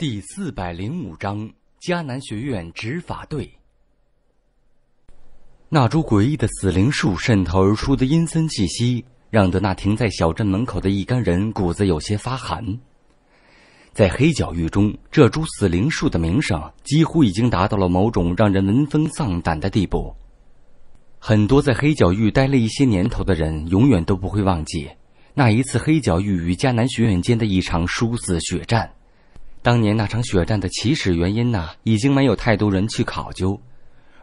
第四百零五章：迦南学院执法队。那株诡异的死灵树渗透而出的阴森气息，让得那停在小镇门口的一干人骨子有些发寒。在黑角域中，这株死灵树的名声几乎已经达到了某种让人闻风丧胆的地步。很多在黑角域待了一些年头的人，永远都不会忘记那一次黑角域与迦南学院间的一场殊死血战。当年那场血战的起始原因呢，已经没有太多人去考究，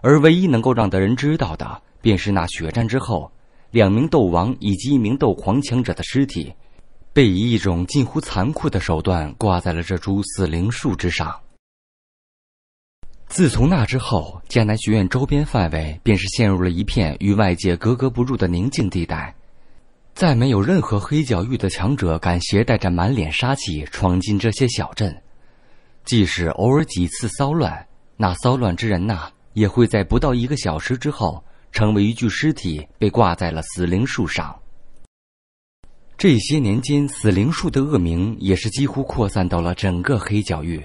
而唯一能够让的人知道的，便是那血战之后，两名斗王以及一名斗狂强者的尸体，被以一种近乎残酷的手段挂在了这株死灵树之上。自从那之后，江南学院周边范围便是陷入了一片与外界格格不入的宁静地带，再没有任何黑角域的强者敢携带着满脸杀气闯进这些小镇。即使偶尔几次骚乱，那骚乱之人呐，也会在不到一个小时之后成为一具尸体，被挂在了死灵树上。这些年间，死灵树的恶名也是几乎扩散到了整个黑角域，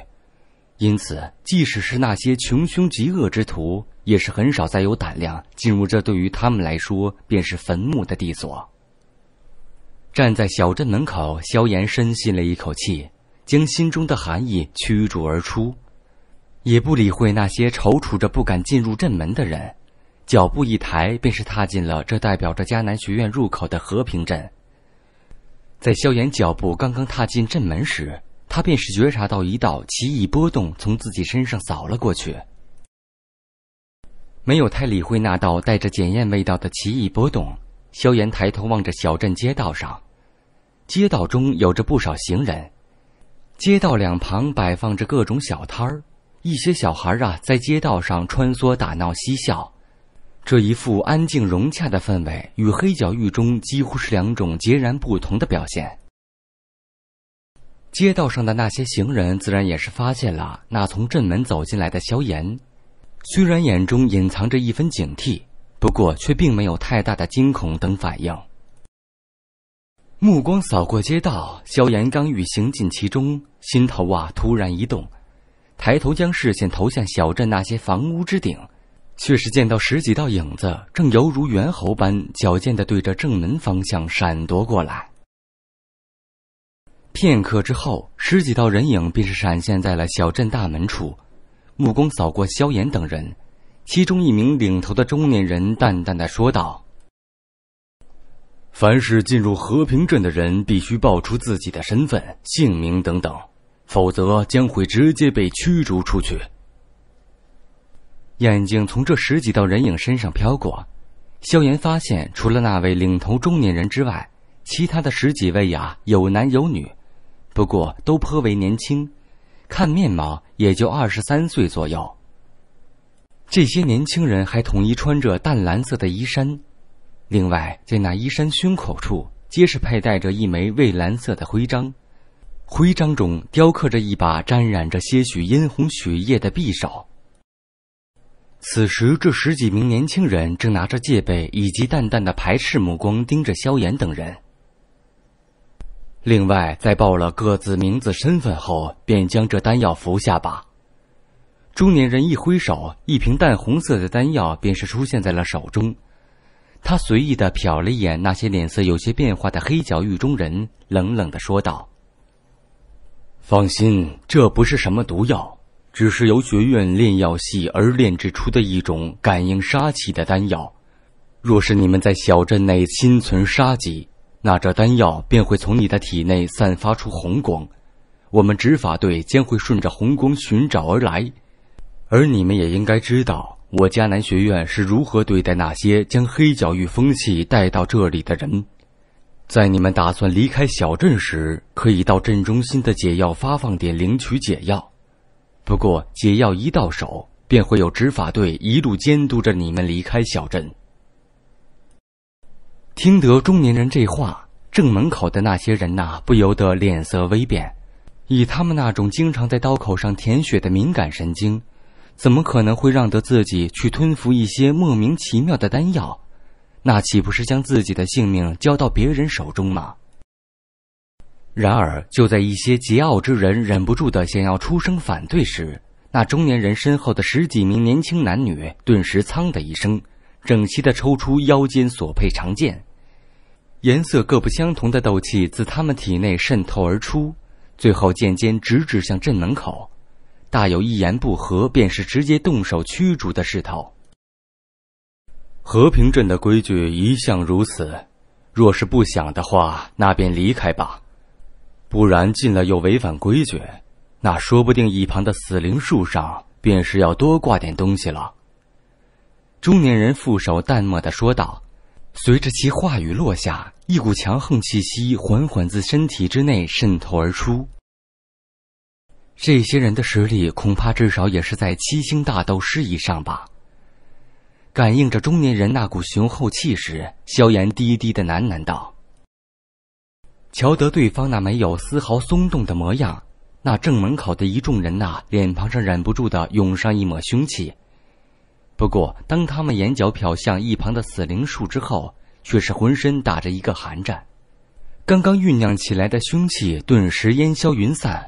因此，即使是那些穷凶极恶之徒，也是很少再有胆量进入这对于他们来说便是坟墓的地所。站在小镇门口，萧炎深吸了一口气。将心中的寒意驱逐而出，也不理会那些踌躇着不敢进入镇门的人，脚步一抬，便是踏进了这代表着迦南学院入口的和平镇。在萧炎脚步刚刚踏进镇门时，他便是觉察到一道奇异波动从自己身上扫了过去。没有太理会那道带着检验味道的奇异波动，萧炎抬头望着小镇街道上，街道中有着不少行人。街道两旁摆放着各种小摊儿，一些小孩儿啊在街道上穿梭打闹嬉笑，这一副安静融洽的氛围与黑角狱中几乎是两种截然不同的表现。街道上的那些行人自然也是发现了那从正门走进来的萧炎，虽然眼中隐藏着一分警惕，不过却并没有太大的惊恐等反应。目光扫过街道，萧炎刚欲行进其中，心头啊突然一动，抬头将视线投向小镇那些房屋之顶，却是见到十几道影子正犹如猿猴般矫健的对着正门方向闪夺过来。片刻之后，十几道人影便是闪现在了小镇大门处，目光扫过萧炎等人，其中一名领头的中年人淡淡的说道。凡是进入和平镇的人，必须报出自己的身份、姓名等等，否则将会直接被驱逐出去。眼睛从这十几道人影身上飘过，萧炎发现，除了那位领头中年人之外，其他的十几位呀，有男有女，不过都颇为年轻，看面貌也就二十三岁左右。这些年轻人还统一穿着淡蓝色的衣衫。另外，在那衣衫胸口处，皆是佩戴着一枚蔚蓝色的徽章，徽章中雕刻着一把沾染着些许殷红血液的匕首。此时，这十几名年轻人正拿着戒备以及淡淡的排斥目光盯着萧炎等人。另外，在报了各自名字身份后，便将这丹药服下吧。中年人一挥手，一瓶淡红色的丹药便是出现在了手中。他随意的瞟了一眼那些脸色有些变化的黑角狱中人，冷冷的说道：“放心，这不是什么毒药，只是由学院炼药系而炼制出的一种感应杀气的丹药。若是你们在小镇内心存杀机，那这丹药便会从你的体内散发出红光，我们执法队将会顺着红光寻找而来，而你们也应该知道。”我迦南学院是如何对待那些将黑角域风气带到这里的人？在你们打算离开小镇时，可以到镇中心的解药发放点领取解药。不过，解药一到手，便会有执法队一路监督着你们离开小镇。听得中年人这话，正门口的那些人呐，不由得脸色微变。以他们那种经常在刀口上舔血的敏感神经。怎么可能会让得自己去吞服一些莫名其妙的丹药？那岂不是将自己的性命交到别人手中吗？然而，就在一些桀骜之人忍不住的想要出声反对时，那中年人身后的十几名年轻男女顿时“噌”的一声，整齐的抽出腰间所佩长剑，颜色各不相同的斗气自他们体内渗透而出，最后剑尖直指向镇门口。大有一言不合便是直接动手驱逐的势头。和平镇的规矩一向如此，若是不想的话，那便离开吧。不然进了又违反规矩，那说不定一旁的死灵树上便是要多挂点东西了。中年人负手淡漠的说道，随着其话语落下，一股强横气息缓缓自身体之内渗透而出。这些人的实力恐怕至少也是在七星大斗师以上吧。感应着中年人那股雄厚气势，萧炎低低的喃喃道：“瞧得对方那没有丝毫松动的模样，那正门口的一众人呐，脸庞上忍不住的涌上一抹凶气。不过，当他们眼角瞟向一旁的死灵树之后，却是浑身打着一个寒颤。刚刚酝酿起来的凶气顿时烟消云散。”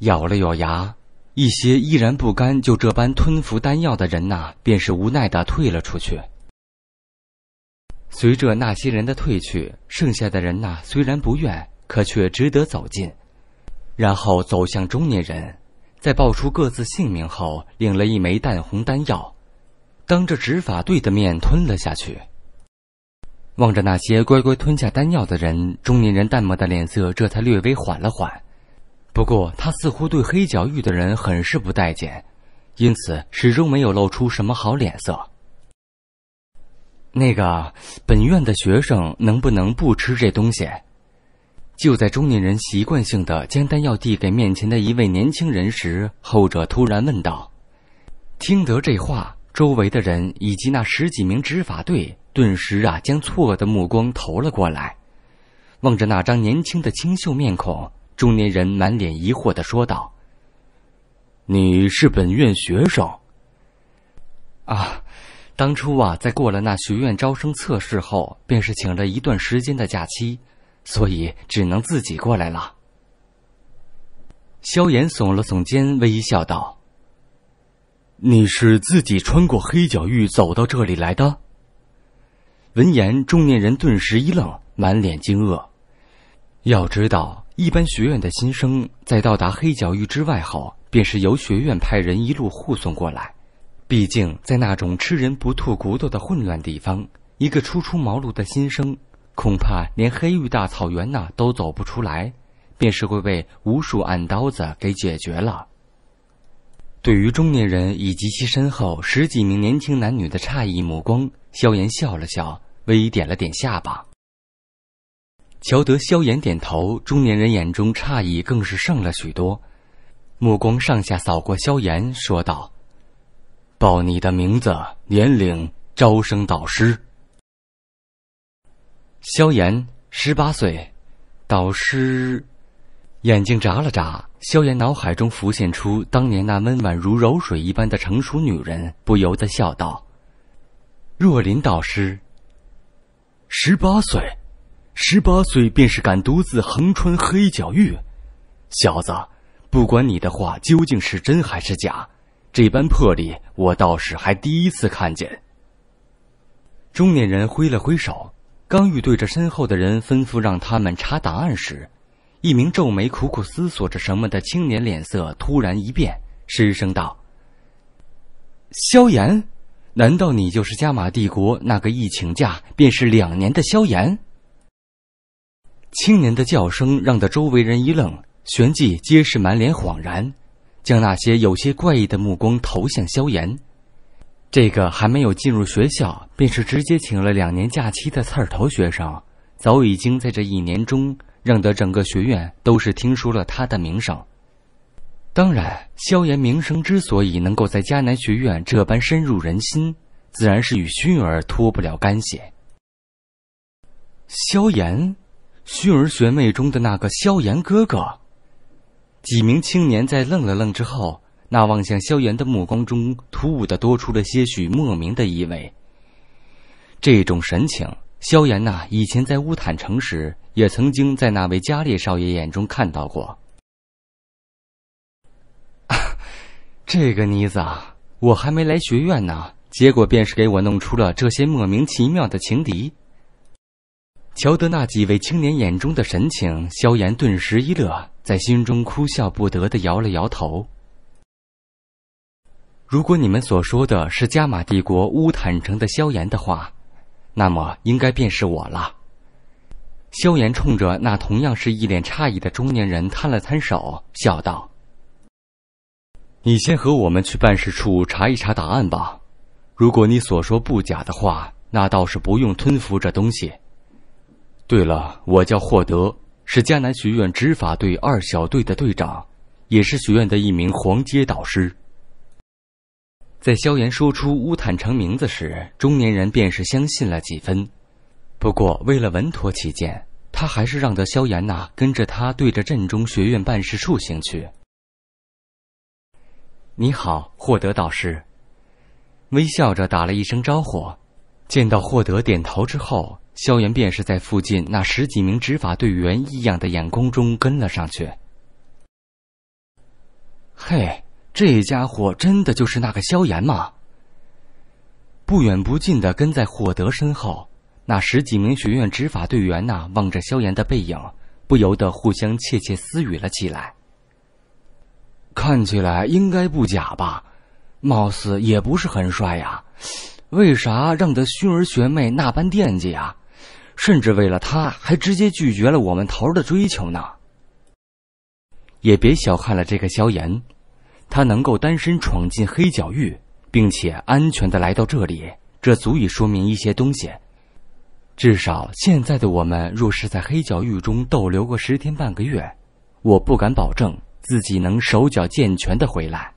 咬了咬牙，一些依然不甘就这般吞服丹药的人呐，便是无奈的退了出去。随着那些人的退去，剩下的人呐，虽然不愿，可却只得走近，然后走向中年人，在报出各自姓名后，领了一枚淡红丹药，当着执法队的面吞了下去。望着那些乖乖吞下丹药的人，中年人淡漠的脸色这才略微缓了缓。不过，他似乎对黑角玉的人很是不待见，因此始终没有露出什么好脸色。那个本院的学生能不能不吃这东西？就在中年人习惯性的将丹药递给面前的一位年轻人时，后者突然问道。听得这话，周围的人以及那十几名执法队顿时啊将错愕的目光投了过来，望着那张年轻的清秀面孔。中年人满脸疑惑的说道：“你是本院学生？啊，当初啊，在过了那学院招生测试后，便是请了一段时间的假期，所以只能自己过来了。”萧炎耸了耸肩，微笑道：“你是自己穿过黑角域走到这里来的？”闻言，中年人顿时一愣，满脸惊愕。要知道。一般学院的新生在到达黑角域之外后，便是由学院派人一路护送过来。毕竟在那种吃人不吐骨头的混乱地方，一个初出茅庐的新生，恐怕连黑域大草原呐都走不出来，便是会被无数暗刀子给解决了。对于中年人以及其身后十几名年轻男女的诧异目光，萧炎笑了笑，微点了点下巴。乔德萧炎点头，中年人眼中诧异更是盛了许多，目光上下扫过萧炎，说道：“报你的名字、年龄、招生导师。”萧炎十八岁，导师，眼睛眨了眨。萧炎脑海中浮现出当年那温婉如柔水一般的成熟女人，不由得笑道：“若琳导师，十八岁。”十八岁便是敢独自横穿黑角域，小子，不管你的话究竟是真还是假，这般魄力我倒是还第一次看见。中年人挥了挥手，刚欲对着身后的人吩咐让他们查档案时，一名皱眉苦苦思索着什么的青年脸色突然一变，失声道：“萧炎，难道你就是加玛帝国那个一请假便是两年的萧炎？”青年的叫声让得周围人一愣，旋即皆是满脸恍然，将那些有些怪异的目光投向萧炎。这个还没有进入学校，便是直接请了两年假期的刺儿头学生，早已经在这一年中让得整个学院都是听说了他的名声。当然，萧炎名声之所以能够在迦南学院这般深入人心，自然是与薰儿脱不了干系。萧炎。薰儿学妹中的那个萧炎哥哥，几名青年在愣了愣之后，那望向萧炎的目光中突兀的多出了些许莫名的意味。这种神情，萧炎呐，以前在乌坦城时也曾经在那位加列少爷眼中看到过。啊，这个妮子啊，我还没来学院呢，结果便是给我弄出了这些莫名其妙的情敌。瞧得那几位青年眼中的神情，萧炎顿时一乐，在心中哭笑不得的摇了摇头。如果你们所说的是加玛帝国乌坦城的萧炎的话，那么应该便是我了。萧炎冲着那同样是一脸诧异的中年人摊了摊手，笑道：“你先和我们去办事处查一查档案吧。如果你所说不假的话，那倒是不用吞服这东西。”对了，我叫霍德，是迦南学院执法队二小队的队长，也是学院的一名黄阶导师。在萧炎说出乌坦城名字时，中年人便是相信了几分。不过，为了稳妥起见，他还是让得萧炎呐跟着他，对着镇中学院办事处行去。你好，霍德导师。微笑着打了一声招呼，见到霍德点头之后。萧炎便是在附近那十几名执法队员异样的眼光中跟了上去。嘿，这家伙真的就是那个萧炎吗？不远不近的跟在霍德身后，那十几名学院执法队员呐望着萧炎的背影，不由得互相窃窃私语了起来。看起来应该不假吧？貌似也不是很帅呀，为啥让得熏儿学妹那般惦记啊？甚至为了他，还直接拒绝了我们头儿的追求呢。也别小看了这个萧炎，他能够单身闯进黑角域，并且安全的来到这里，这足以说明一些东西。至少现在的我们，若是在黑角域中逗留个十天半个月，我不敢保证自己能手脚健全的回来。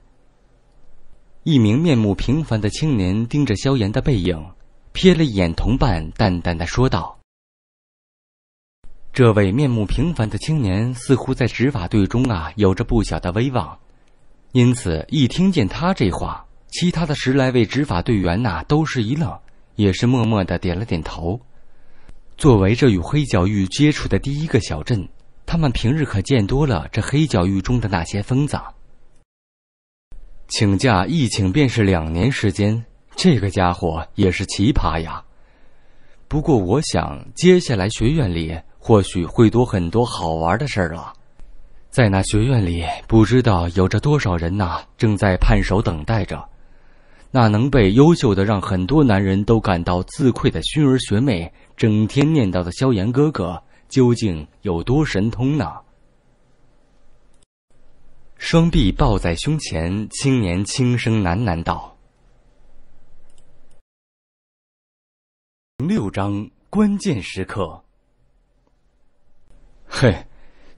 一名面目平凡的青年盯着萧炎的背影，瞥了一眼同伴，淡淡的说道。这位面目平凡的青年，似乎在执法队中啊有着不小的威望，因此一听见他这话，其他的十来位执法队员呐都是一愣，也是默默的点了点头。作为这与黑角域接触的第一个小镇，他们平日可见多了这黑角域中的那些疯子。请假一请便是两年时间，这个家伙也是奇葩呀。不过我想，接下来学院里。或许会多很多好玩的事儿了，在那学院里，不知道有着多少人呐，正在盼守等待着，那能被优秀的让很多男人都感到自愧的熏儿学妹，整天念叨的萧炎哥哥，究竟有多神通呢？双臂抱在胸前，青年轻声喃喃道：“六章关键时刻。”嘿，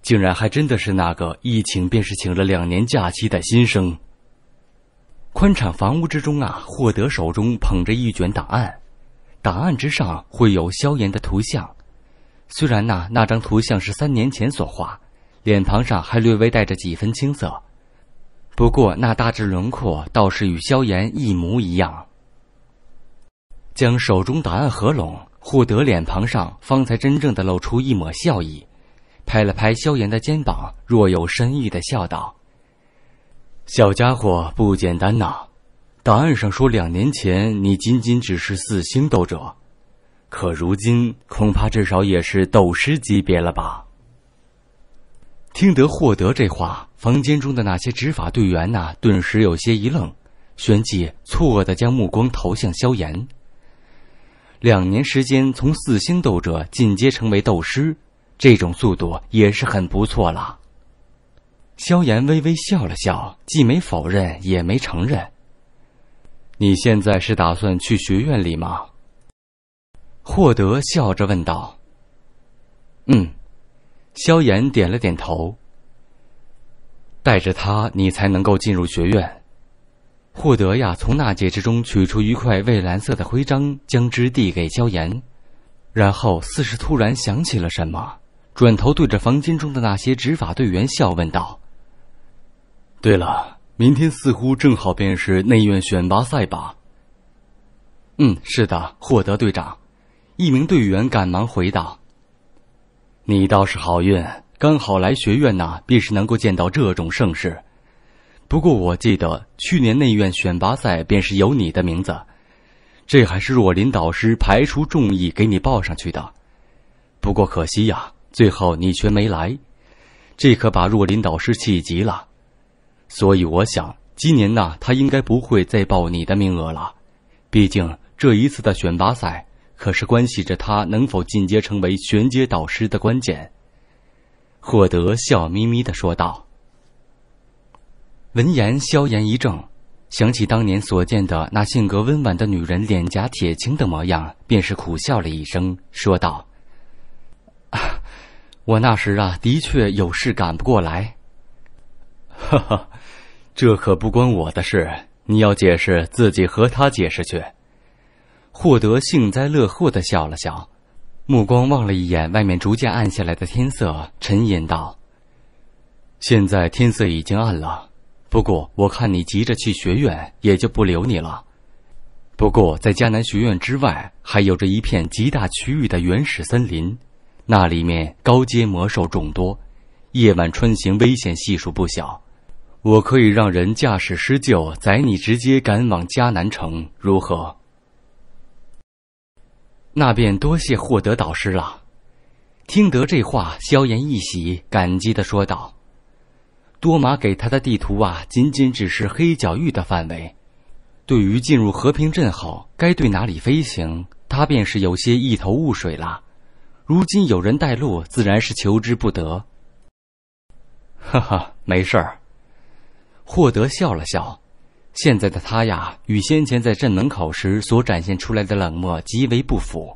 竟然还真的是那个一请便是请了两年假期的新生。宽敞房屋之中啊，霍德手中捧着一卷档案，档案之上会有萧炎的图像。虽然呐，那张图像是三年前所画，脸庞上还略微带着几分青涩，不过那大致轮廓倒是与萧炎一模一样。将手中档案合拢，霍德脸庞上方才真正的露出一抹笑意。拍了拍萧炎的肩膀，若有深意的笑道：“小家伙不简单呐，档案上说两年前你仅仅只是四星斗者，可如今恐怕至少也是斗师级别了吧？”听得霍德这话，房间中的那些执法队员呐，顿时有些一愣，旋即错愕的将目光投向萧炎。两年时间，从四星斗者进阶成为斗师。这种速度也是很不错了。萧炎微微笑了笑，既没否认，也没承认。你现在是打算去学院里吗？霍德笑着问道。嗯，萧炎点了点头。带着他，你才能够进入学院。霍德呀，从纳戒之中取出一块蔚蓝色的徽章，将之递给萧炎，然后似是突然想起了什么。转头对着房间中的那些执法队员笑问道：“对了，明天似乎正好便是内院选拔赛吧？”“嗯，是的，霍德队长。”一名队员赶忙回答：“你倒是好运，刚好来学院呐，便是能够见到这种盛世。不过我记得去年内院选拔赛便是有你的名字，这还是若林导师排除众议给你报上去的。不过可惜呀。”最后你却没来，这可把若琳导师气急了。所以我想，今年呐，他应该不会再报你的名额了。毕竟这一次的选拔赛可是关系着他能否进阶成为玄阶导师的关键。霍德笑眯眯的说道。闻言，萧炎一怔，想起当年所见的那性格温婉的女人脸颊铁青的模样，便是苦笑了一声，说道：“啊。”我那时啊，的确有事赶不过来。哈哈，这可不关我的事，你要解释自己和他解释去。霍德幸灾乐祸的笑了笑，目光望了一眼外面逐渐暗下来的天色，沉吟道：“现在天色已经暗了，不过我看你急着去学院，也就不留你了。不过在迦南学院之外，还有着一片极大区域的原始森林。”那里面高阶魔兽众多，夜晚穿行危险系数不小。我可以让人驾驶施救载你直接赶往迦南城，如何？那便多谢霍德导师了。听得这话，萧炎一喜，感激的说道：“多玛给他的地图啊，仅仅只是黑角域的范围，对于进入和平镇后该对哪里飞行，他便是有些一头雾水了。”如今有人带路，自然是求之不得。哈哈，没事儿。霍德笑了笑，现在的他呀，与先前在镇门口时所展现出来的冷漠极为不符。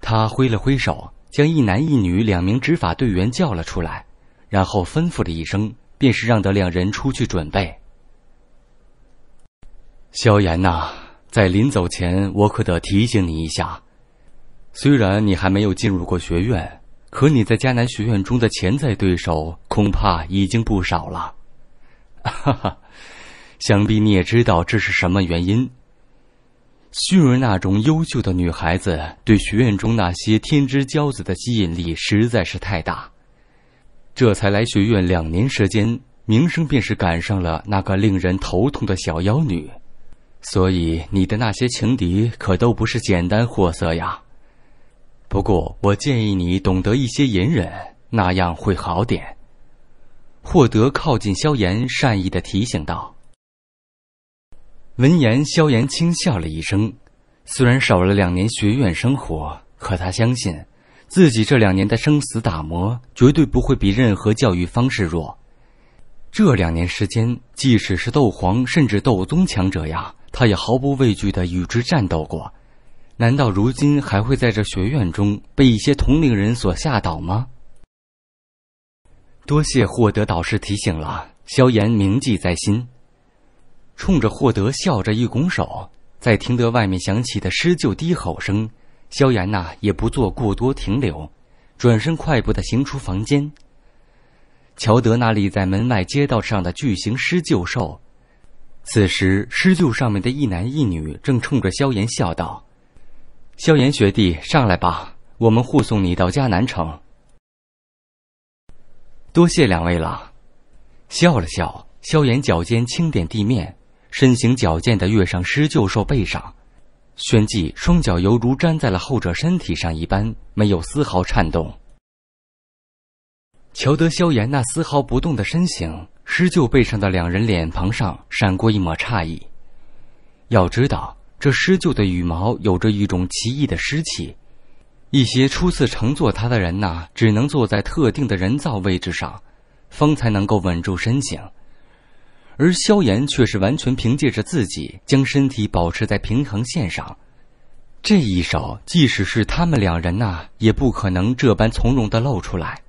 他挥了挥手，将一男一女两名执法队员叫了出来，然后吩咐了一声，便是让得两人出去准备。萧炎呐，在临走前，我可得提醒你一下。虽然你还没有进入过学院，可你在迦南学院中的潜在对手恐怕已经不少了。哈哈，想必你也知道这是什么原因。虚荣那种优秀的女孩子对学院中那些天之骄子的吸引力实在是太大，这才来学院两年时间，名声便是赶上了那个令人头痛的小妖女，所以你的那些情敌可都不是简单货色呀。不过，我建议你懂得一些隐忍，那样会好点。获得靠近萧炎，善意的提醒道。闻言，萧炎轻笑了一声。虽然少了两年学院生活，可他相信，自己这两年的生死打磨，绝对不会比任何教育方式弱。这两年时间，即使是斗皇甚至斗宗强者呀，他也毫不畏惧的与之战斗过。难道如今还会在这学院中被一些同龄人所吓倒吗？多谢霍德导师提醒了，萧炎铭记在心。冲着霍德笑着一拱手，在听得外面响起的施鹫低吼声，萧炎呐也不做过多停留，转身快步的行出房间。乔德那立在门外街道上的巨型施鹫兽，此时施鹫上面的一男一女正冲着萧炎笑道。萧炎学弟，上来吧，我们护送你到迦南城。多谢两位了。笑了笑，萧炎脚尖轻点地面，身形矫健的跃上狮鹫兽背上，旋即双脚犹如粘在了后者身体上一般，没有丝毫颤动。瞧得萧炎那丝毫不动的身形，狮鹫背上的两人脸庞上闪过一抹诧异。要知道。这狮旧的羽毛有着一种奇异的湿气，一些初次乘坐它的人呐，只能坐在特定的人造位置上，风才能够稳住身形。而萧炎却是完全凭借着自己将身体保持在平衡线上，这一手即使是他们两人呐，也不可能这般从容的露出来。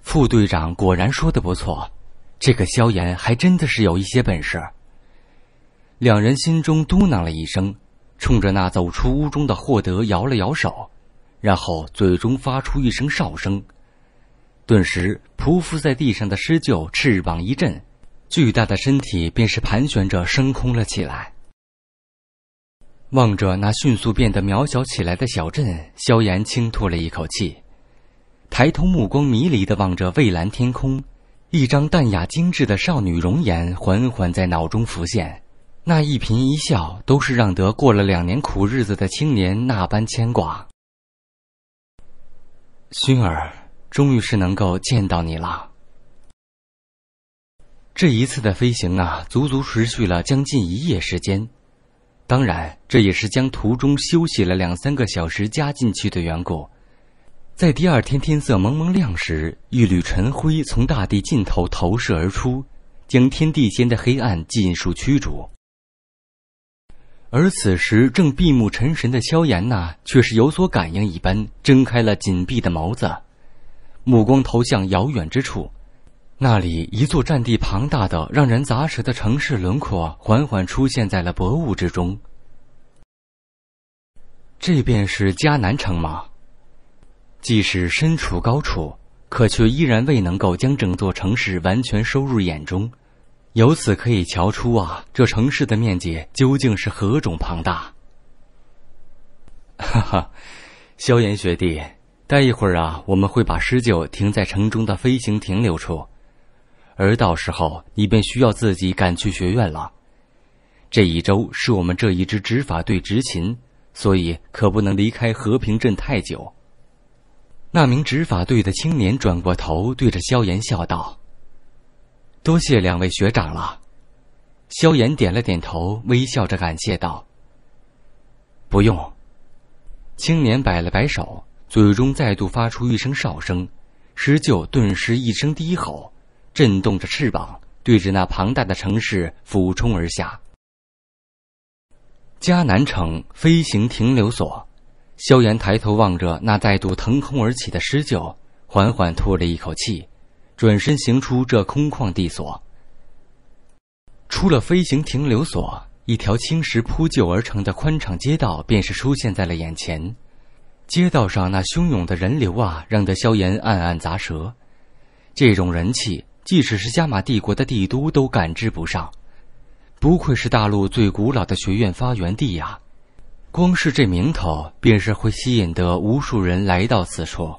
副队长果然说的不错，这个萧炎还真的是有一些本事。两人心中嘟囔了一声，冲着那走出屋中的霍德摇了摇手，然后嘴中发出一声哨声，顿时匍匐在地上的狮鹫翅膀一震，巨大的身体便是盘旋着升空了起来。望着那迅速变得渺小起来的小镇，萧炎轻吐了一口气，抬头目光迷离地望着蔚蓝天空，一张淡雅精致的少女容颜缓缓在脑中浮现。那一颦一笑，都是让得过了两年苦日子的青年那般牵挂。熏儿，终于是能够见到你了。这一次的飞行啊，足足持续了将近一夜时间，当然这也是将途中休息了两三个小时加进去的缘故。在第二天天色蒙蒙亮时，一缕晨辉从大地尽头投射而出，将天地间的黑暗尽数驱逐。而此时正闭目沉神的萧炎呢，却是有所感应一般，睁开了紧闭的眸子，目光投向遥远之处，那里一座占地庞大的、让人咂舌的城市轮廓，缓缓出现在了薄雾之中。这便是迦南城吗？即使身处高处，可却依然未能够将整座城市完全收入眼中。由此可以瞧出啊，这城市的面积究竟是何种庞大。哈哈，萧炎学弟，待一会儿啊，我们会把施鹫停在城中的飞行停留处，而到时候你便需要自己赶去学院了。这一周是我们这一支执法队执勤，所以可不能离开和平镇太久。那名执法队的青年转过头，对着萧炎笑道。多谢两位学长了，萧炎点了点头，微笑着感谢道：“不用。”青年摆了摆手，嘴中再度发出一声哨声，狮鹫顿时一声低吼，震动着翅膀，对着那庞大的城市俯冲而下。迦南城飞行停留所，萧炎抬头望着那再度腾空而起的狮鹫，缓缓吐了一口气。转身行出这空旷地所，出了飞行停留所，一条青石铺就而成的宽敞街道便是出现在了眼前。街道上那汹涌的人流啊，让得萧炎暗暗咂舌。这种人气，即使是加玛帝国的帝都都感知不上。不愧是大陆最古老的学院发源地呀，光是这名头，便是会吸引得无数人来到此处。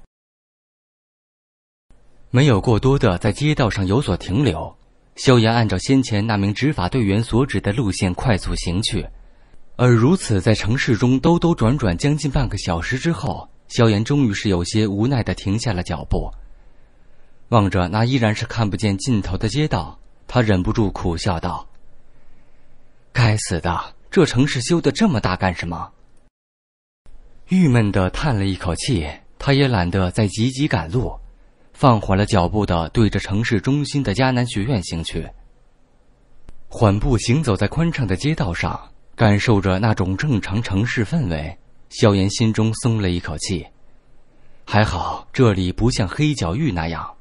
没有过多的在街道上有所停留，萧炎按照先前那名执法队员所指的路线快速行去，而如此在城市中兜兜转转将近半个小时之后，萧炎终于是有些无奈的停下了脚步。望着那依然是看不见尽头的街道，他忍不住苦笑道：“该死的，这城市修的这么大干什么？”郁闷的叹了一口气，他也懒得再急急赶路。放缓了脚步的，对着城市中心的迦南学院行去。缓步行走在宽敞的街道上，感受着那种正常城市氛围，萧炎心中松了一口气。还好这里不像黑角域那样。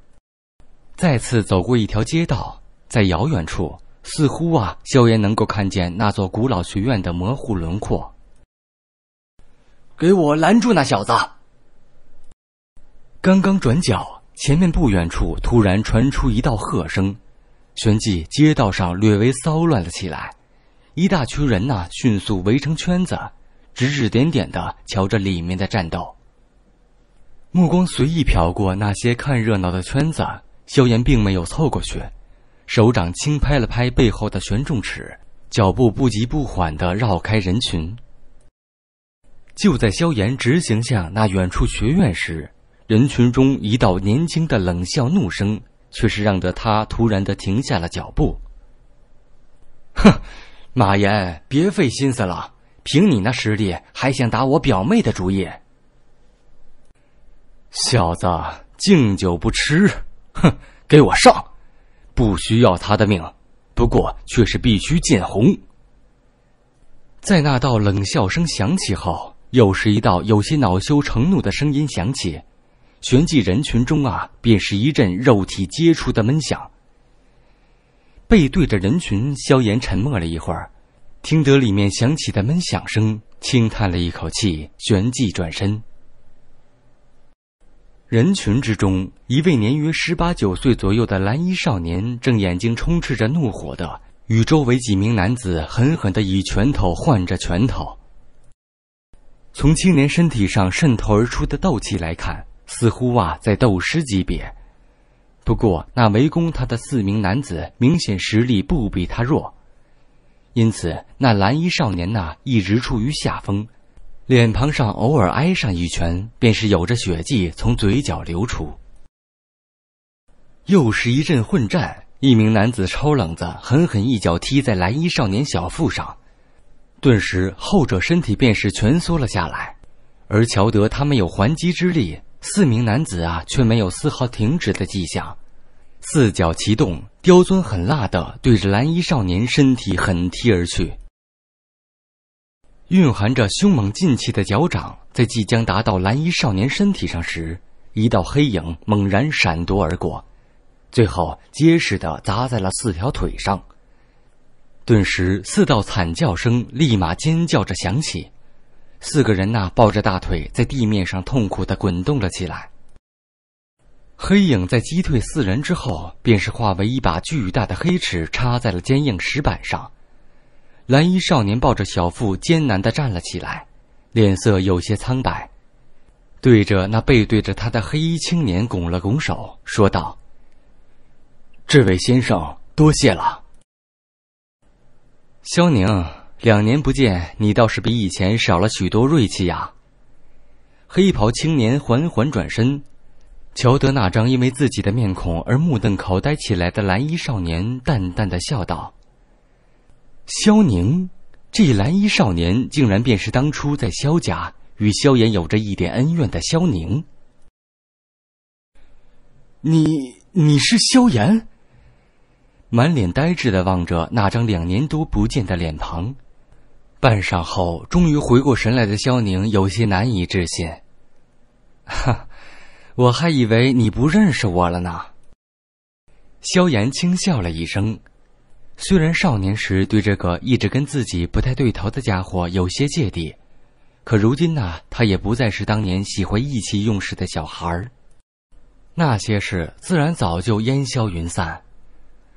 再次走过一条街道，在遥远处，似乎啊，萧炎能够看见那座古老学院的模糊轮廓。给我拦住那小子！刚刚转角。前面不远处突然传出一道喝声，旋即街道上略微骚乱了起来，一大群人呐迅速围成圈子，指指点点的瞧着里面的战斗。目光随意瞟过那些看热闹的圈子，萧炎并没有凑过去，手掌轻拍了拍背后的玄重尺，脚步不急不缓的绕开人群。就在萧炎直行向那远处学院时。人群中一道年轻的冷笑怒声，却是让得他突然的停下了脚步。哼，马岩，别费心思了，凭你那实力还想打我表妹的主意？小子，敬酒不吃，哼，给我上！不需要他的命，不过却是必须见红。在那道冷笑声响起后，又是一道有些恼羞成怒的声音响起。旋即，人群中啊，便是一阵肉体接触的闷响。背对着人群，萧炎沉默了一会儿，听得里面响起的闷响声，轻叹了一口气，旋即转身。人群之中，一位年约十八九岁左右的蓝衣少年，正眼睛充斥着怒火的与周围几名男子狠狠的以拳头换着拳头。从青年身体上渗透而出的斗气来看。似乎啊，在斗师级别，不过那围攻他的四名男子明显实力不比他弱，因此那蓝衣少年呐一直处于下风，脸庞上偶尔挨上一拳，便是有着血迹从嘴角流出。又是一阵混战，一名男子抽冷子狠狠一脚踢在蓝衣少年小腹上，顿时后者身体便是蜷缩了下来，而乔德他们有还击之力。四名男子啊，却没有丝毫停止的迹象，四脚齐动，刁钻狠辣的对着蓝衣少年身体狠踢而去。蕴含着凶猛劲气的脚掌，在即将达到蓝衣少年身体上时，一道黑影猛然闪夺而过，最后结实的砸在了四条腿上。顿时，四道惨叫声立马尖叫着响起。四个人呐，抱着大腿在地面上痛苦的滚动了起来。黑影在击退四人之后，便是化为一把巨大的黑尺，插在了坚硬石板上。蓝衣少年抱着小腹艰难的站了起来，脸色有些苍白，对着那背对着他的黑衣青年拱了拱手，说道：“这位先生，多谢了。”萧宁。两年不见，你倒是比以前少了许多锐气呀。黑袍青年缓缓转身，瞧得那张因为自己的面孔而目瞪口呆起来的蓝衣少年，淡淡的笑道：“萧宁，这蓝衣少年竟然便是当初在萧家与萧炎有着一点恩怨的萧宁。你，你是萧炎？”满脸呆滞的望着那张两年多不见的脸庞。半晌后，终于回过神来的萧宁有些难以置信。“哈，我还以为你不认识我了呢。”萧炎轻笑了一声，虽然少年时对这个一直跟自己不太对头的家伙有些芥蒂，可如今呢，他也不再是当年喜欢意气用事的小孩儿，那些事自然早就烟消云散，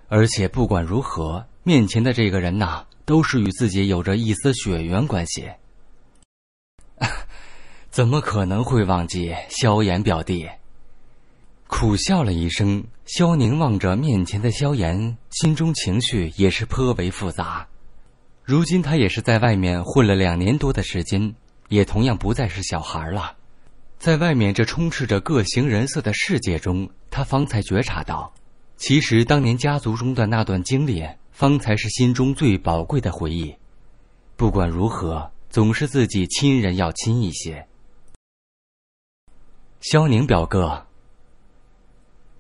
而且不管如何，面前的这个人呐。都是与自己有着一丝血缘关系，怎么可能会忘记萧炎表弟？苦笑了一声，萧宁望着面前的萧炎，心中情绪也是颇为复杂。如今他也是在外面混了两年多的时间，也同样不再是小孩了。在外面这充斥着各形人色的世界中，他方才觉察到，其实当年家族中的那段经历。方才是心中最宝贵的回忆，不管如何，总是自己亲人要亲一些。萧宁表哥，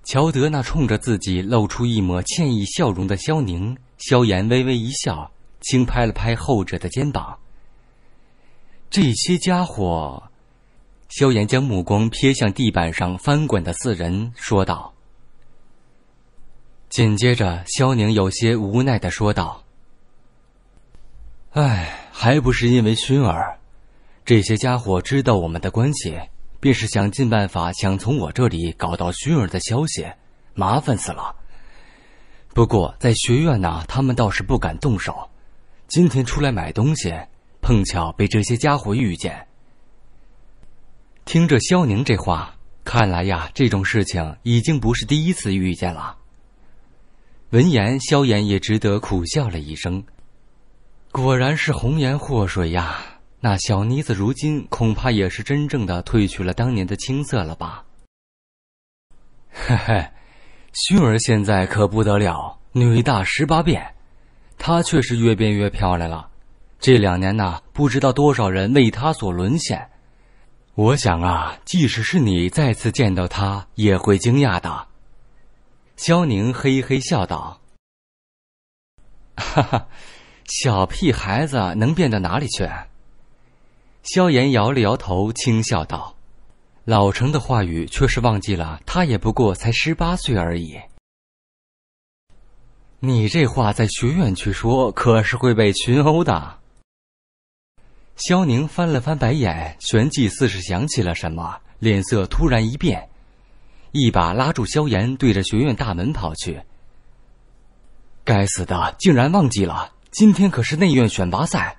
乔德那冲着自己露出一抹歉意笑容的萧宁，萧炎微微一笑，轻拍了拍后者的肩膀。这些家伙，萧炎将目光瞥向地板上翻滚的四人，说道。紧接着，萧宁有些无奈的说道：“哎，还不是因为熏儿，这些家伙知道我们的关系，便是想尽办法想从我这里搞到熏儿的消息，麻烦死了。不过在学院呢，他们倒是不敢动手，今天出来买东西，碰巧被这些家伙遇见。听着萧宁这话，看来呀，这种事情已经不是第一次遇见了。”闻言，萧炎也只得苦笑了一声。果然是红颜祸水呀！那小妮子如今恐怕也是真正的褪去了当年的青涩了吧？嘿嘿，熏儿现在可不得了，女大十八变，她却是越变越漂亮了。这两年呐，不知道多少人为她所沦陷。我想啊，即使是你再次见到她，也会惊讶的。萧宁嘿嘿笑道：“哈哈，小屁孩子能变到哪里去？”萧炎摇了摇头，轻笑道：“老成的话语却是忘记了，他也不过才十八岁而已。”你这话在学院去说，可是会被群殴的。萧宁翻了翻白眼，旋即似是想起了什么，脸色突然一变。一把拉住萧炎，对着学院大门跑去。该死的，竟然忘记了！今天可是内院选拔赛。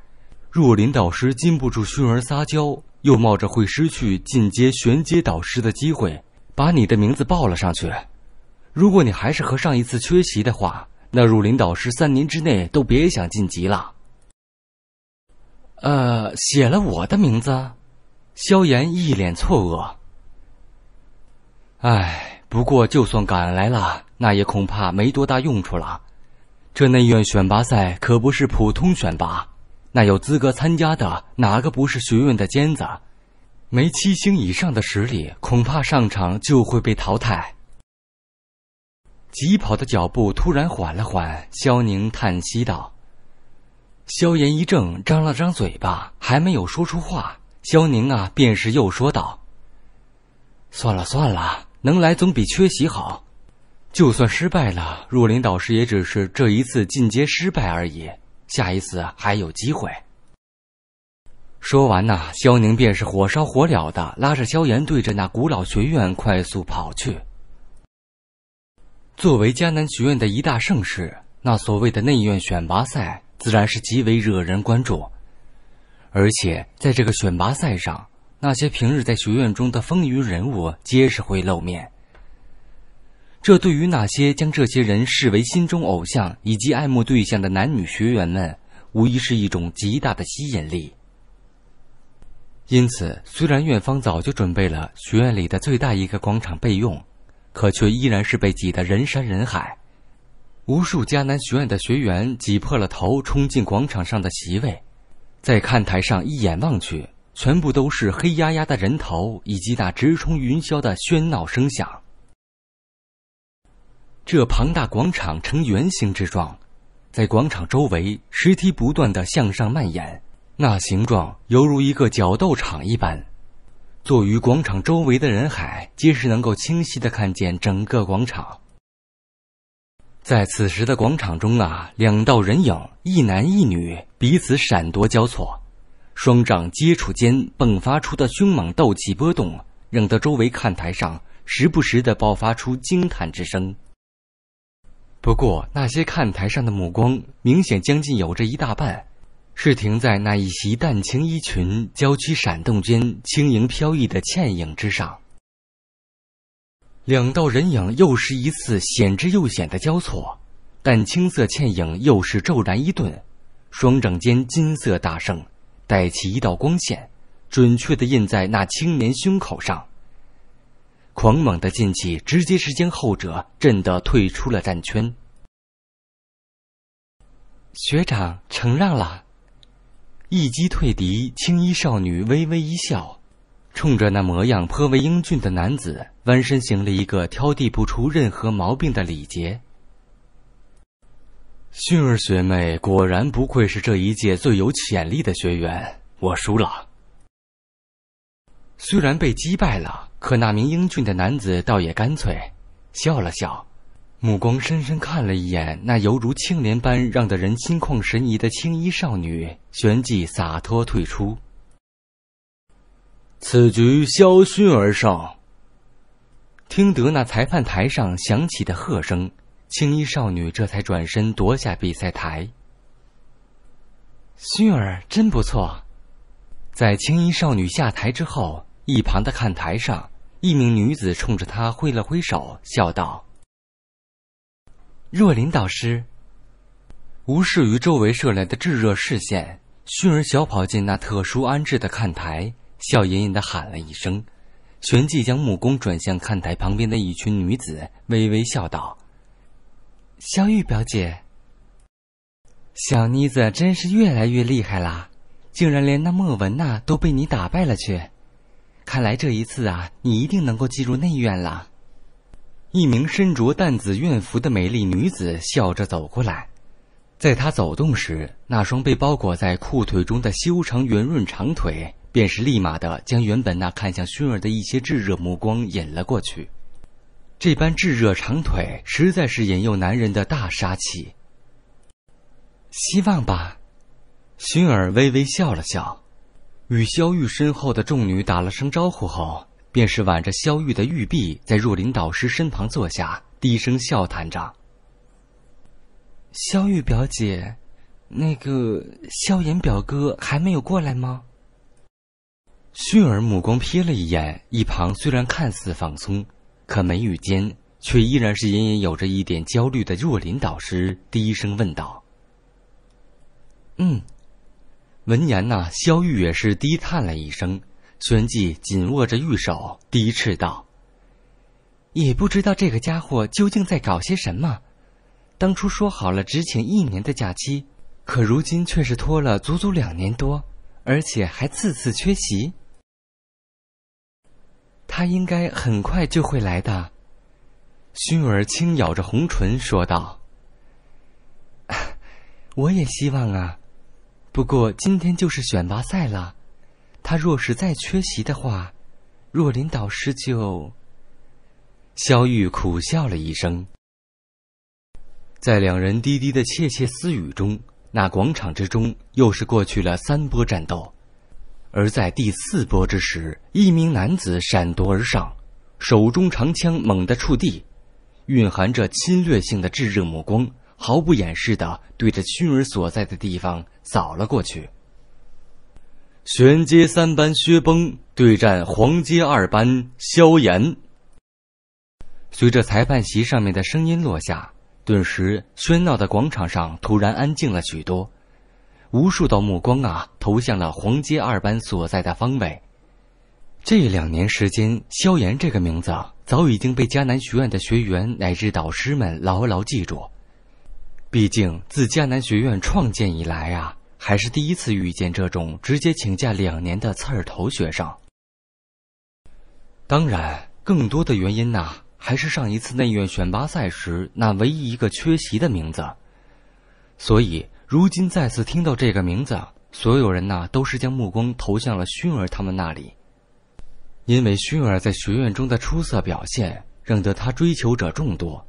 若林导师禁不住熏儿撒娇，又冒着会失去进阶玄阶导师的机会，把你的名字报了上去。如果你还是和上一次缺席的话，那若林导师三年之内都别想晋级了。呃，写了我的名字？萧炎一脸错愕。唉，不过就算赶来了，那也恐怕没多大用处了。这内院选拔赛可不是普通选拔，那有资格参加的哪个不是学院的尖子？没七星以上的实力，恐怕上场就会被淘汰。疾跑的脚步突然缓了缓，萧宁叹息道：“萧炎一怔，张了张嘴巴，还没有说出话，萧宁啊，便是又说道：‘算了，算了。’”能来总比缺席好，就算失败了，若琳导师也只是这一次进阶失败而已，下一次还有机会。说完呐，萧宁便是火烧火燎的拉着萧炎，对着那古老学院快速跑去。作为迦南学院的一大盛事，那所谓的内院选拔赛自然是极为惹人关注，而且在这个选拔赛上。那些平日在学院中的风云人物，皆是会露面。这对于那些将这些人视为心中偶像以及爱慕对象的男女学员们，无疑是一种极大的吸引力。因此，虽然院方早就准备了学院里的最大一个广场备用，可却依然是被挤得人山人海。无数迦南学院的学员挤破了头，冲进广场上的席位，在看台上一眼望去。全部都是黑压压的人头，以及那直冲云霄的喧闹声响。这庞大广场呈圆形之状，在广场周围，石梯不断的向上蔓延，那形状犹如一个角斗场一般。坐于广场周围的人海，皆是能够清晰的看见整个广场。在此时的广场中啊，两道人影，一男一女，彼此闪躲交错。双掌接触间迸发出的凶猛斗气波动，让得周围看台上时不时地爆发出惊叹之声。不过，那些看台上的目光，明显将近有着一大半，是停在那一袭淡青衣裙、娇躯闪动间轻盈飘逸的倩影之上。两道人影又是一次险之又险的交错，但青色倩影又是骤然一顿，双掌间金色大盛。带起一道光线，准确的印在那青年胸口上。狂猛的劲气直接是将后者震得退出了战圈。学长承让了，一击退敌。青衣少女微微一笑，冲着那模样颇为英俊的男子弯身行了一个挑剔不出任何毛病的礼节。薰儿学妹果然不愧是这一届最有潜力的学员，我输了。虽然被击败了，可那名英俊的男子倒也干脆，笑了笑，目光深深看了一眼那犹如青莲般让得人心旷神怡的青衣少女，旋即洒脱退出。此局萧薰而胜。听得那裁判台上响起的喝声。青衣少女这才转身夺下比赛台。薰儿真不错。在青衣少女下台之后，一旁的看台上，一名女子冲着她挥了挥手，笑道：“若琳导师。”无视于周围射来的炙热视线，薰儿小跑进那特殊安置的看台，笑吟吟的喊了一声，旋即将目光转向看台旁边的一群女子，微微笑道。小玉表姐，小妮子真是越来越厉害啦，竟然连那莫文娜都被你打败了去。看来这一次啊，你一定能够进入内院了。一名身着淡紫院服的美丽女子笑着走过来，在她走动时，那双被包裹在裤腿中的修长圆润长腿，便是立马的将原本那看向薰儿的一些炙热目光引了过去。这般炙热长腿，实在是引诱男人的大杀器。希望吧。薰儿微微笑了笑，与萧玉身后的众女打了声招呼后，便是挽着萧玉的玉臂，在若琳导师身旁坐下，低声笑谈着：“萧玉表姐，那个萧炎表哥还没有过来吗？”薰儿目光瞥了一眼一旁，虽然看似放松。可眉宇间却依然是隐隐有着一点焦虑的若琳导师低声问道：“嗯。”闻言呢，萧玉也是低叹了一声，旋即紧握着玉手低斥道：“也不知道这个家伙究竟在搞些什么！当初说好了只请一年的假期，可如今却是拖了足足两年多，而且还次次缺席。”他应该很快就会来的，薰儿轻咬着红唇说道。我也希望啊，不过今天就是选拔赛了，他若是再缺席的话，若琳导师就……萧玉苦笑了一声，在两人低低的窃窃私语中，那广场之中又是过去了三波战斗。而在第四波之时，一名男子闪夺而上，手中长枪猛地触地，蕴含着侵略性的炙热目光，毫不掩饰的对着薰儿所在的地方扫了过去。玄阶三班薛崩对战黄阶二班萧炎。随着裁判席上面的声音落下，顿时喧闹的广场上突然安静了许多。无数道目光啊，投向了黄阶二班所在的方位。这两年时间，萧炎这个名字早已经被迦南学院的学员乃至导师们牢牢记住。毕竟自迦南学院创建以来啊，还是第一次遇见这种直接请假两年的刺儿头学生。当然，更多的原因呢，还是上一次内院选拔赛时那唯一一个缺席的名字。所以。如今再次听到这个名字，所有人呐都是将目光投向了熏儿他们那里。因为熏儿在学院中的出色表现，让得他追求者众多。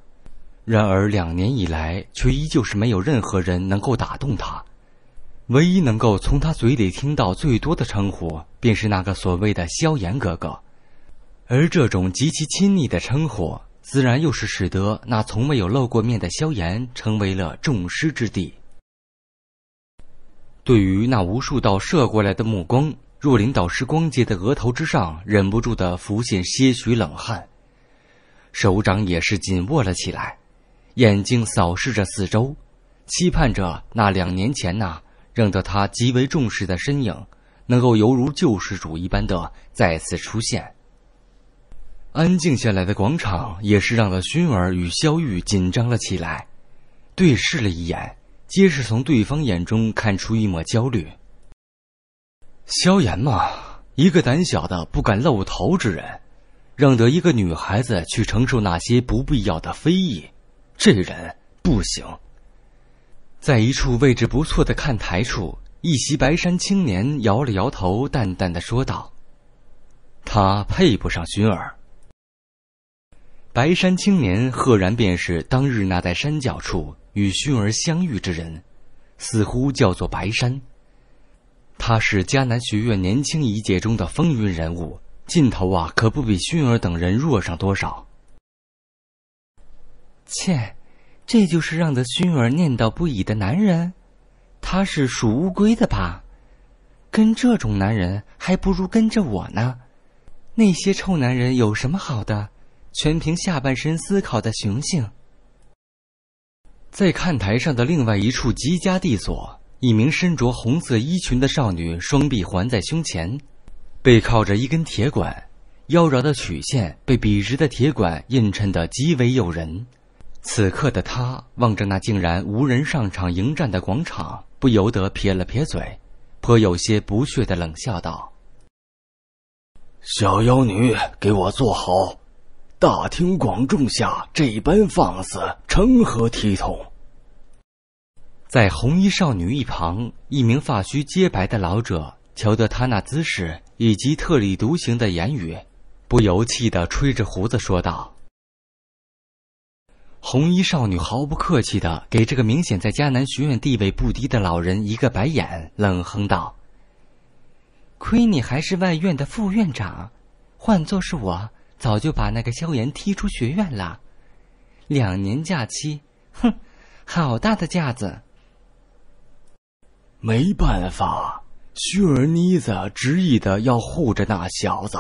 然而两年以来，却依旧是没有任何人能够打动他。唯一能够从他嘴里听到最多的称呼，便是那个所谓的萧炎哥哥。而这种极其亲昵的称呼，自然又是使得那从没有露过面的萧炎成为了众矢之的。对于那无数道射过来的目光，若琳导师光洁的额头之上忍不住的浮现些许冷汗，手掌也是紧握了起来，眼睛扫视着四周，期盼着那两年前呐认得他极为重视的身影能够犹如救世主一般的再次出现。安静下来的广场也是让了熏儿与萧玉紧张了起来，对视了一眼。皆是从对方眼中看出一抹焦虑。萧炎嘛，一个胆小的不敢露头之人，让得一个女孩子去承受那些不必要的非议，这人不行。在一处位置不错的看台处，一袭白衫青年摇了摇头，淡淡的说道：“他配不上薰儿。”白衫青年赫然便是当日那在山脚处。与薰儿相遇之人，似乎叫做白山。他是迦南学院年轻一届中的风云人物，劲头啊，可不比薰儿等人弱上多少。切，这就是让得薰儿念叨不已的男人？他是属乌龟的吧？跟这种男人，还不如跟着我呢。那些臭男人有什么好的？全凭下半身思考的雄性。在看台上的另外一处极佳地所，一名身着红色衣裙的少女，双臂环在胸前，背靠着一根铁管，妖娆的曲线被笔直的铁管映衬得极为诱人。此刻的她望着那竟然无人上场迎战的广场，不由得撇了撇嘴，颇有些不屑的冷笑道：“小妖女，给我坐好，大庭广众下这般放肆，成何体统？”在红衣少女一旁，一名发须皆白的老者瞧得她那姿势以及特立独行的言语，不由气得吹着胡子说道：“红衣少女毫不客气的给这个明显在迦南学院地位不低的老人一个白眼，冷哼道：‘亏你还是外院的副院长，换做是我，早就把那个萧炎踢出学院了。两年假期，哼，好大的架子！’”没办法，雪妮子执意的要护着那小子。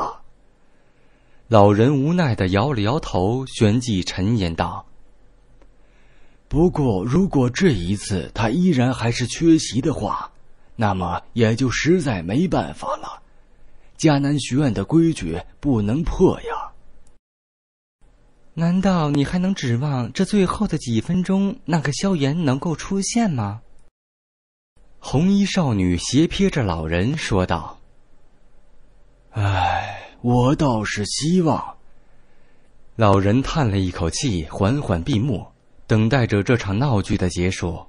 老人无奈的摇了摇头，旋即沉言道：“不过，如果这一次他依然还是缺席的话，那么也就实在没办法了。迦南学院的规矩不能破呀。难道你还能指望这最后的几分钟，那个萧炎能够出现吗？”红衣少女斜瞥着老人，说道：“哎，我倒是希望。”老人叹了一口气，缓缓闭目，等待着这场闹剧的结束。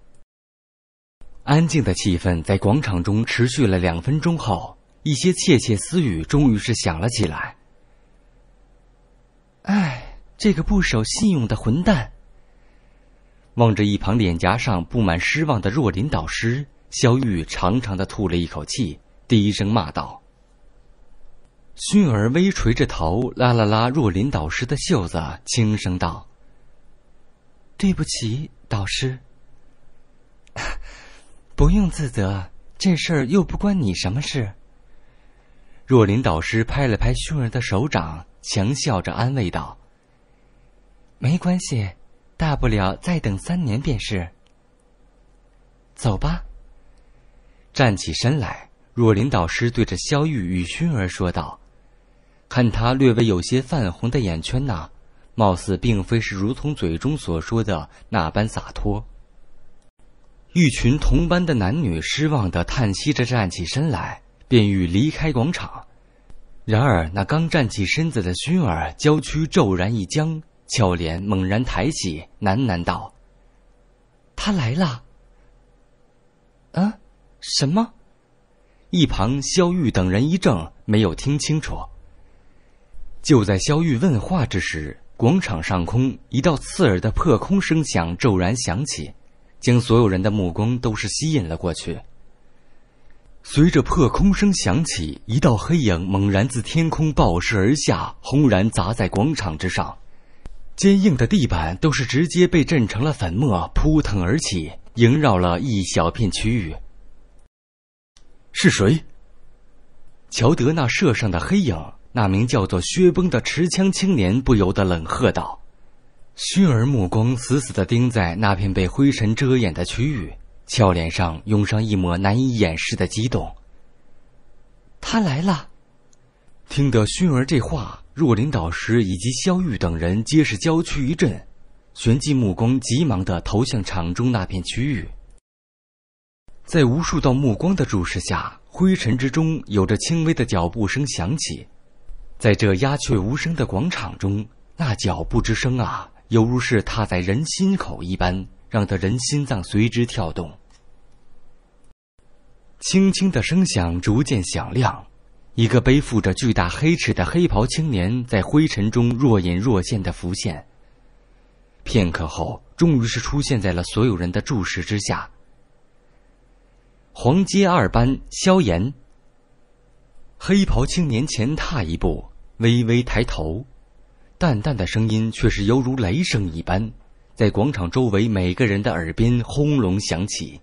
安静的气氛在广场中持续了两分钟后，一些窃窃私语终于是响了起来。“哎，这个不守信用的混蛋！”望着一旁脸颊上布满失望的若琳导师。萧玉长长的吐了一口气，低声骂道：“薰儿，微垂着头，拉了拉若琳导师的袖子，轻声道：‘对不起，导师。’不用自责，这事儿又不关你什么事。”若琳导师拍了拍薰儿的手掌，强笑着安慰道：“没关系，大不了再等三年便是。走吧。”站起身来，若琳导师对着萧玉与熏儿说道：“看她略微有些泛红的眼圈呐，貌似并非是如同嘴中所说的那般洒脱。”一群同班的男女失望的叹息着站起身来，便欲离开广场。然而，那刚站起身子的熏儿娇躯骤然一僵，俏脸猛然抬起，喃喃道：“他来了。”啊！什么？一旁萧玉等人一怔，没有听清楚。就在萧玉问话之时，广场上空一道刺耳的破空声响骤然响起，将所有人的目光都是吸引了过去。随着破空声响起，一道黑影猛然自天空暴射而下，轰然砸在广场之上，坚硬的地板都是直接被震成了粉末，扑腾而起，萦绕了一小片区域。是谁？瞧得那射上的黑影，那名叫做薛崩的持枪青年不由得冷喝道：“熏儿目光死死地盯在那片被灰尘遮掩的区域，俏脸上涌上一抹难以掩饰的激动。”他来了！听得熏儿这话，若琳导师以及萧玉等人皆是娇躯一震，旋即目光急忙的投向场中那片区域。在无数道目光的注视下，灰尘之中有着轻微的脚步声响起。在这鸦雀无声的广场中，那脚步之声啊，犹如是踏在人心口一般，让他人心脏随之跳动。轻轻的声响逐渐响亮，一个背负着巨大黑尺的黑袍青年在灰尘中若隐若现的浮现。片刻后，终于是出现在了所有人的注视之下。黄阶二班萧炎。黑袍青年前踏一步，微微抬头，淡淡的声音却是犹如雷声一般，在广场周围每个人的耳边轰隆响起。